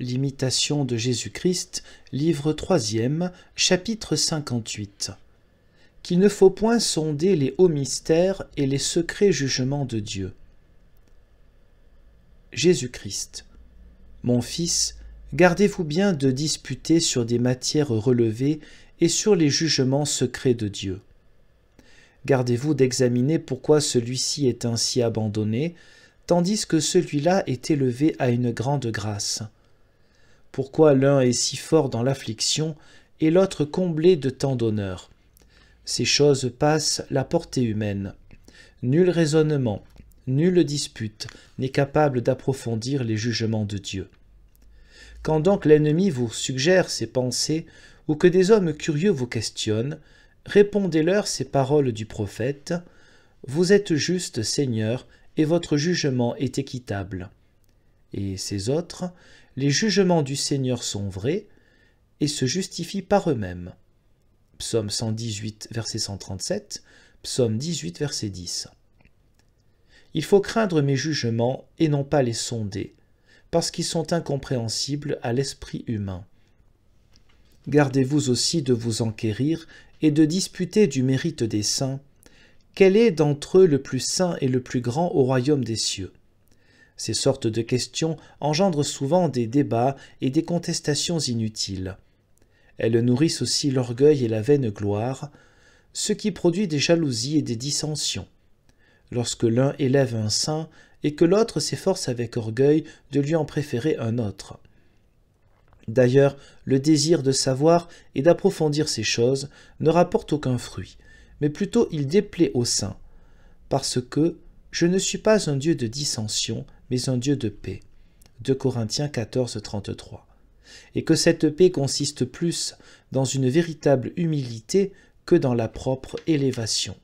L'imitation de Jésus-Christ, livre 3 chapitre 58. Qu'il ne faut point sonder les hauts mystères et les secrets jugements de Dieu. Jésus-Christ. Mon fils, gardez-vous bien de disputer sur des matières relevées et sur les jugements secrets de Dieu. Gardez-vous d'examiner pourquoi celui-ci est ainsi abandonné, tandis que celui-là est élevé à une grande grâce. Pourquoi l'un est si fort dans l'affliction et l'autre comblé de tant d'honneur Ces choses passent la portée humaine. Nul raisonnement, nulle dispute n'est capable d'approfondir les jugements de Dieu. Quand donc l'ennemi vous suggère ses pensées ou que des hommes curieux vous questionnent, répondez-leur ces paroles du prophète Vous êtes juste, Seigneur, et votre jugement est équitable. Et ces autres, les jugements du Seigneur sont vrais et se justifient par eux-mêmes. Psaume 118, verset 137, Psaume 18, verset 10. Il faut craindre mes jugements et non pas les sonder, parce qu'ils sont incompréhensibles à l'esprit humain. Gardez-vous aussi de vous enquérir et de disputer du mérite des saints. Quel est d'entre eux le plus saint et le plus grand au royaume des cieux ces sortes de questions engendrent souvent des débats et des contestations inutiles. Elles nourrissent aussi l'orgueil et la vaine gloire, ce qui produit des jalousies et des dissensions. Lorsque l'un élève un saint et que l'autre s'efforce avec orgueil de lui en préférer un autre. D'ailleurs, le désir de savoir et d'approfondir ces choses ne rapporte aucun fruit, mais plutôt il déplaît au saint, parce que je ne suis pas un dieu de dissension, mais un Dieu de paix. 2 Corinthiens 14, 33. Et que cette paix consiste plus dans une véritable humilité que dans la propre élévation.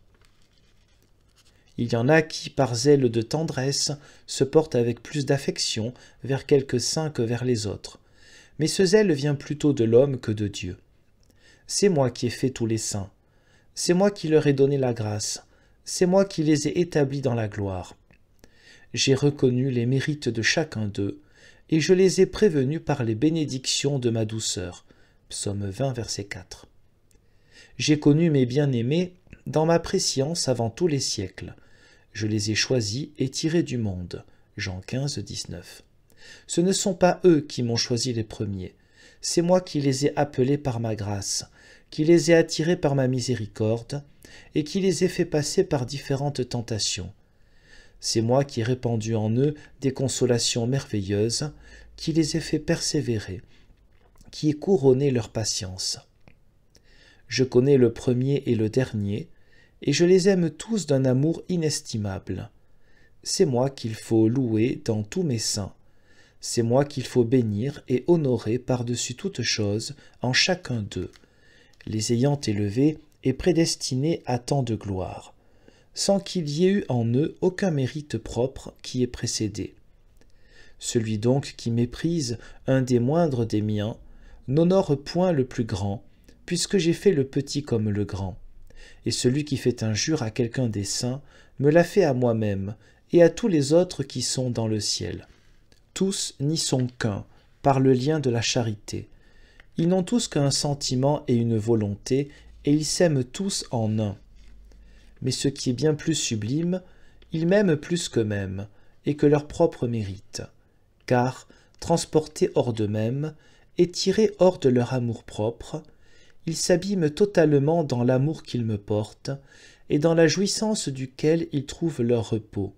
Il y en a qui, par zèle de tendresse, se portent avec plus d'affection vers quelques saints que vers les autres. Mais ce zèle vient plutôt de l'homme que de Dieu. C'est moi qui ai fait tous les saints. C'est moi qui leur ai donné la grâce. C'est moi qui les ai établis dans la gloire. J'ai reconnu les mérites de chacun d'eux, et je les ai prévenus par les bénédictions de ma douceur. Psaume 20, verset 4. J'ai connu mes bien-aimés dans ma préscience avant tous les siècles. Je les ai choisis et tirés du monde. Jean 15, 19. Ce ne sont pas eux qui m'ont choisi les premiers. C'est moi qui les ai appelés par ma grâce, qui les ai attirés par ma miséricorde, et qui les ai fait passer par différentes tentations. C'est moi qui ai répandu en eux des consolations merveilleuses, qui les ai fait persévérer, qui ai couronné leur patience. Je connais le premier et le dernier, et je les aime tous d'un amour inestimable. C'est moi qu'il faut louer dans tous mes saints. C'est moi qu'il faut bénir et honorer par-dessus toute chose en chacun d'eux, les ayant élevés et prédestinés à tant de gloire sans qu'il y ait eu en eux aucun mérite propre qui ait précédé. Celui donc qui méprise un des moindres des miens n'honore point le plus grand, puisque j'ai fait le petit comme le grand. Et celui qui fait injure à quelqu'un des saints me l'a fait à moi-même et à tous les autres qui sont dans le ciel. Tous n'y sont qu'un, par le lien de la charité. Ils n'ont tous qu'un sentiment et une volonté, et ils s'aiment tous en un mais ce qui est bien plus sublime, ils m'aiment plus qu'eux-mêmes, et que leur propre mérite. Car, transportés hors d'eux-mêmes, et tirés hors de leur amour-propre, ils s'abîment totalement dans l'amour qu'ils me portent, et dans la jouissance duquel ils trouvent leur repos.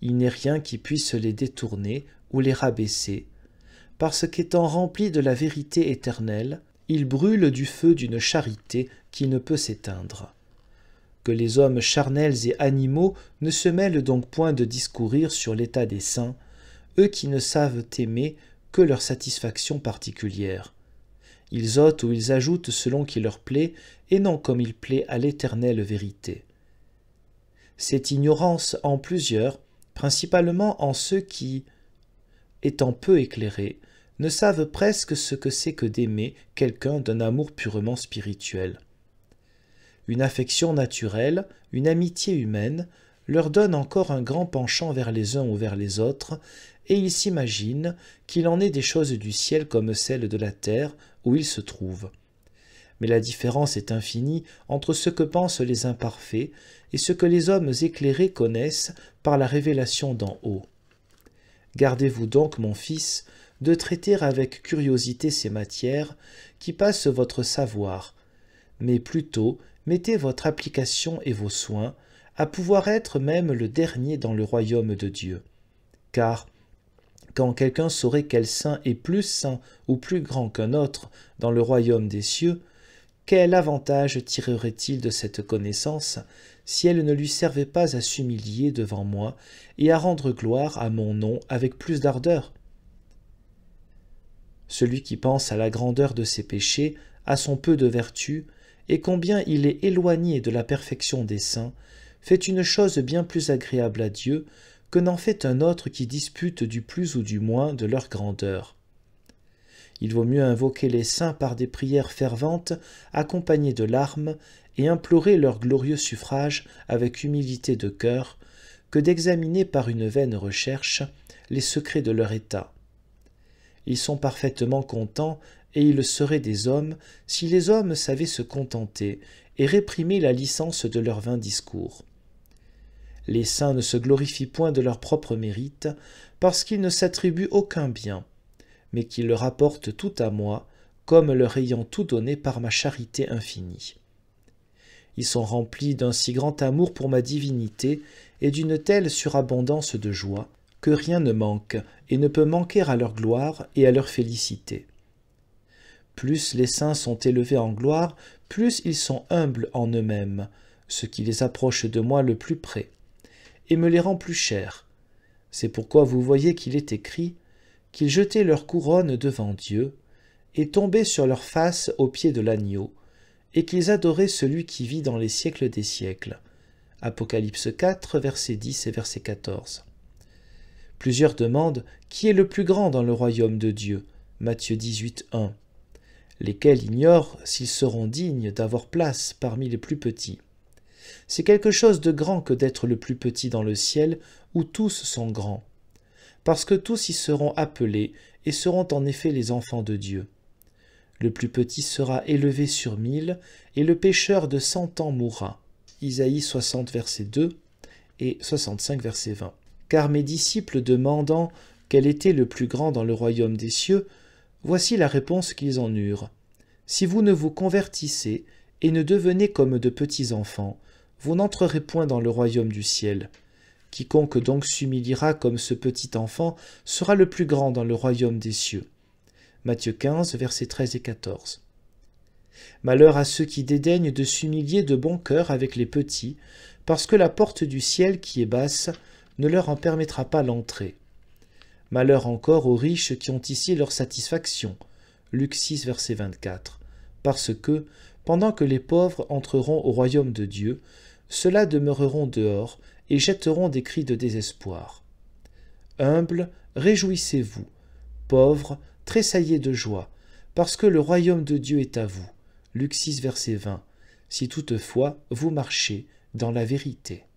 Il n'est rien qui puisse les détourner ou les rabaisser, parce qu'étant remplis de la vérité éternelle, ils brûlent du feu d'une charité qui ne peut s'éteindre que les hommes charnels et animaux ne se mêlent donc point de discourir sur l'état des saints, eux qui ne savent aimer que leur satisfaction particulière. Ils ôtent ou ils ajoutent selon qui leur plaît, et non comme il plaît à l'éternelle vérité. Cette ignorance en plusieurs, principalement en ceux qui, étant peu éclairés, ne savent presque ce que c'est que d'aimer quelqu'un d'un amour purement spirituel une affection naturelle, une amitié humaine, leur donne encore un grand penchant vers les uns ou vers les autres, et ils s'imaginent qu'il en est des choses du ciel comme celles de la terre où ils se trouvent. Mais la différence est infinie entre ce que pensent les imparfaits et ce que les hommes éclairés connaissent par la révélation d'en haut. Gardez-vous donc, mon fils, de traiter avec curiosité ces matières qui passent votre savoir, mais plutôt mettez votre application et vos soins à pouvoir être même le dernier dans le royaume de Dieu. Car quand quelqu'un saurait quel saint est plus saint ou plus grand qu'un autre dans le royaume des cieux, quel avantage tirerait-il de cette connaissance si elle ne lui servait pas à s'humilier devant moi et à rendre gloire à mon nom avec plus d'ardeur Celui qui pense à la grandeur de ses péchés, à son peu de vertu, et combien il est éloigné de la perfection des saints, fait une chose bien plus agréable à Dieu que n'en fait un autre qui dispute du plus ou du moins de leur grandeur. Il vaut mieux invoquer les saints par des prières ferventes, accompagnées de larmes, et implorer leur glorieux suffrage avec humilité de cœur, que d'examiner par une vaine recherche les secrets de leur état. Ils sont parfaitement contents et ils seraient des hommes si les hommes savaient se contenter et réprimer la licence de leurs vains discours. Les saints ne se glorifient point de leur propre mérite, parce qu'ils ne s'attribuent aucun bien, mais qu'ils le rapportent tout à moi, comme leur ayant tout donné par ma charité infinie. Ils sont remplis d'un si grand amour pour ma divinité et d'une telle surabondance de joie, que rien ne manque et ne peut manquer à leur gloire et à leur félicité. Plus les saints sont élevés en gloire, plus ils sont humbles en eux-mêmes, ce qui les approche de moi le plus près, et me les rend plus chers. C'est pourquoi vous voyez qu'il est écrit qu'ils jetaient leur couronne devant Dieu, et tombaient sur leur face au pied de l'agneau, et qu'ils adoraient celui qui vit dans les siècles des siècles. Apocalypse 4, versets 10 et verset 14. Plusieurs demandent Qui est le plus grand dans le royaume de Dieu Matthieu 18, 1 lesquels ignorent s'ils seront dignes d'avoir place parmi les plus petits. C'est quelque chose de grand que d'être le plus petit dans le ciel, où tous sont grands, parce que tous y seront appelés et seront en effet les enfants de Dieu. Le plus petit sera élevé sur mille, et le pécheur de cent ans mourra. Isaïe 60, verset 2 et 65, verset 20. Car mes disciples demandant quel était le plus grand dans le royaume des cieux, Voici la réponse qu'ils en eurent. Si vous ne vous convertissez et ne devenez comme de petits enfants, vous n'entrerez point dans le royaume du ciel. Quiconque donc s'humiliera comme ce petit enfant sera le plus grand dans le royaume des cieux. Matthieu 15, versets 13 et 14. Malheur à ceux qui dédaignent de s'humilier de bon cœur avec les petits, parce que la porte du ciel qui est basse ne leur en permettra pas l'entrée. Malheur encore aux riches qui ont ici leur satisfaction. Luc 6, verset 24. Parce que, pendant que les pauvres entreront au royaume de Dieu, ceux-là demeureront dehors et jetteront des cris de désespoir. Humbles, réjouissez-vous. Pauvres, tressaillez de joie, parce que le royaume de Dieu est à vous. Luc 6, verset 20. Si toutefois vous marchez dans la vérité.